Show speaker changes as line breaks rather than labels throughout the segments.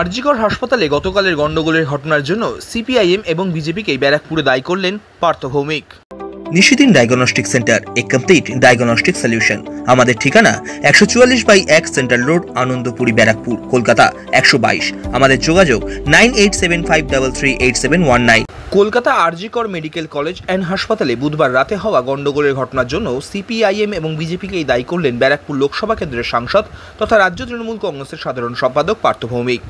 আরজিকর হাসপাতালে গতকালের গণ্ডগোলের ঘটনার জন্য সিপিআইএম এবং বিজেপিকে ব্যারাকপুরে দায়ী করলেন পার্থ ভৌমিক নিশিদিন ডায়াগনস্টিক সেন্টার এ কমপ্লিট ডায়াগনস্টিক সলিউশন আমাদের ঠিকানা একশো চুয়াল্লিশ বাই এক সেন্ট্রাল রোড আনন্দপুরি ব্যারাকপুর কলকাতা একশো বাইশ আমাদের যোগাযোগ nine eight seven five double three eight seven one nine Kolkata RG Kar medical college and হাসপাতালে বুধবার রাতে হওয়া গণ্ডগোলের ঘটনার জন্য সিপিআইএম এবং বিজেপিকেই দায়ী করলেন ব্যারাকপুর লোকসভা কেন্দ্রের সাংসদ তথা রাজ্য তৃণমূল কংগ্রেসের সাধারণ সম্পাদক পার্থ ভৌমিক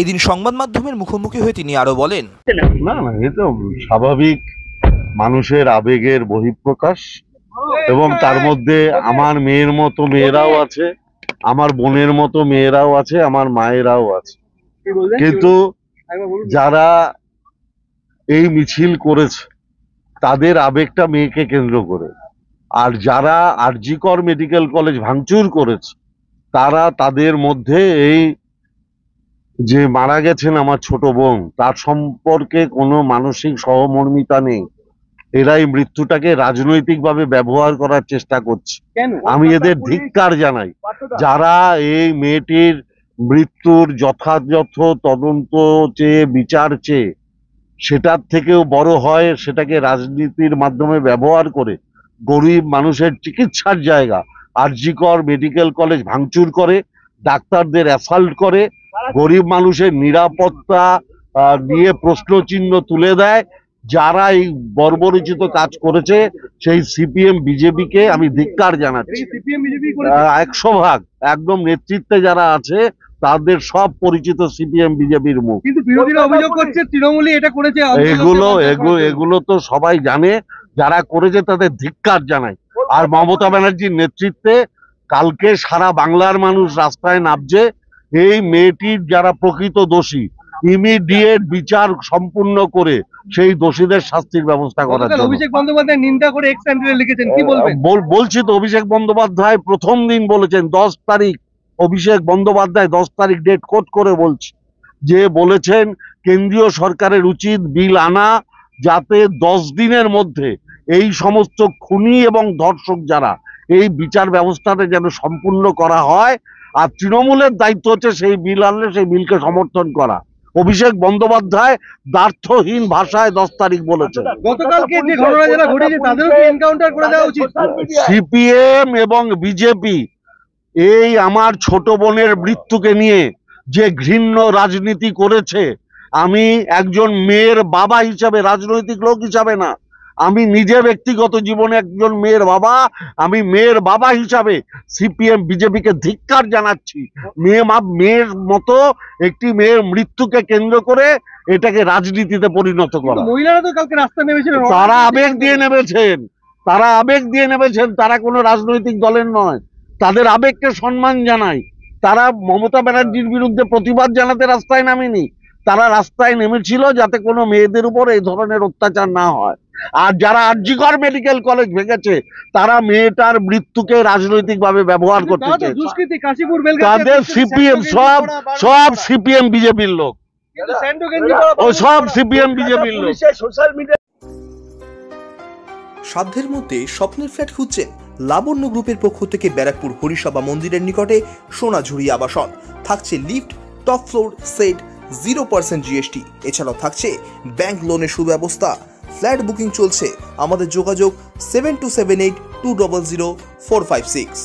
এদিন সংবাদ মাধ্যমের মুখোমুখি হয়ে তিনি আরও বলেন না না
এ তো স্বাভাবিক মানুষের আবেগের বহিঃপ্রকাশ এবং তার মধ্যে আমার মেয়ের মতো মেয়েরাও আছে আমার বোনের মতো মেয়েরাও আছে আমার মায়েরাও আছে কিন্তু যারা এই মিছিল করেছে তাদের আবেগটা মেয়েকে কেন্দ্র করে আর যারা আরজিকর মেডিকেল কলেজ ভাঙচুর করেছে তারা তাদের মধ্যে এই যে মারা গেছেন আমার ছোট বোন তার সম্পর্কে কোনো মানসিক সহমর্মিতা নেই এরাই মৃত্যুটাকে মৃত্যুটাকে রাজনৈতিকভাবে ব্যবহার করার চেষ্টা করছে আমি এদের ধিক্কার জানাই যারা এই মেয়েটির মৃত্যুর যথাযথ তদন্ত চেয়ে বিচার চেয়ে সেটার থেকেও বড় হয় সেটাকে রাজনীতির মাধ্যমে ব্যবহার করে গরিব মানুষের চিকিৎসার জায়গা আরজিকর মেডিকেল কলেজ ভাঙচুর করে ডাক্তারদের অ্যাসাল্ট করে গরিব মানুষের নিরাপত্তা নিয়ে প্রশ্নচিহ্ন তুলে দেয় যারা এই বর্বরচিত কাজ করেছে সেই সিপিএম বিজেপিকে আমি ধিক্কার জানাচ্ছি একশো ভাগ একদম নেতৃত্বে যারা আছে তাদের সব পরিচিত সিপিএম বিজেপির মুখ অভিযোগ করছে তৃণমূলই এটা করেছে এগুলো এগুলো তো সবাই জানে যারা করেছে তাদের ধিক্কার জানাই আর মমতা ব্যানার্জির নেতৃত্বে কালকে সারা বাংলার মানুষ রাস্তায় নামছে এই মেয়েটির যারা প্রকৃত দোষী ইমিডিয়েট বিচার সম্পূর্ণ করে সেই দোষীদের শাস্তির ব্যবস্থা করার জন্য অভিষেক বন্দ্যোপাধ্যায়
নিন্দা করে এক্স লিখেছেন কি বলবেন
বলছি তো অভিষেক বন্দ্যোপাধ্যায় প্রথম দিন বলেছেন দশ তারিখ অভিষেক বন্দ্যোপাধ্যায় দশ তারিখ ডেট কোট করে বলছে যে বলেছেন কেন্দ্রীয় সরকারের উচিত বিল আনা যাতে দশ দিনের মধ্যে এই সমস্ত খুনি এবং ধর্ষক যারা এই বিচার ব্যবস্থাটা যেন সম্পূর্ণ করা হয় আর তৃণমূলের দায়িত্ব হচ্ছে সেই বিল আনলে সেই বিলকে সমর্থন করা অভিষেক বন্দ্যোপাধ্যায় দ্বার্থহীন ভাষায় দশ তারিখ বলেছে সিপিএম এবং বিজেপি এই আমার ছোট বোনের মৃত্যুকে নিয়ে যে ঘৃণ্য রাজনীতি করেছে আমি একজন মেয়ের বাবা হিসাবে রাজনৈতিক লোক হিসাবে না আমি নিজে ব্যক্তিগত জীবনে একজন মেয়ের বাবা আমি মেয়ের বাবা হিসাবে সিপিএম বিজেপিকে ধিক্কার জানাচ্ছি মেয়ে মা মেয়ের মতো একটি মেয়ের মৃত্যুকে কেন্দ্র করে এটাকে রাজনীতিতে পরিণত করা মহিলারা তো কালকে রাস্তা নেমেছিলেন তারা আবেগ দিয়ে নেমেছেন তারা আবেগ দিয়ে নেমেছেন তারা কোনো রাজনৈতিক দলের নয় তাদের আবেগকে সম্মান জানাই তারা মমতা ব্যানার্জির বিরুদ্ধে প্রতিবাদ জানাতে রাস্তায় নামেনি তারা রাস্তায় নেমেছিল যাতে কোনো মেয়েদের উপর এই ধরনের অত্যাচার না হয় আর যারা আরজিকর মেডিকেল কলেজ ভেঙেছে তারা মেয়েটার মৃত্যুকে রাজনৈতিকভাবে ব্যবহার করতে তাদের সিপিএম সব সব সিপিএম বিজেপির লোক
ও সব সিপিএম বিজেপির লোক সাধ্যের মধ্যে স্বপ্নের ফ্ল্যাট খুঁজছে লাবণ্য গ্রুপের পক্ষ থেকে ব্যারাকপুর হরিসভা মন্দিরের নিকটে সোনাঝুরি আবাসন থাকছে lift top floor set zero percent GST এছাড়াও থাকছে ব্যাংক লোনের সুব্যবস্থা ফ্ল্যাট বুকিং চলছে আমাদের যোগাযোগ seven two seven eight two double zero four five six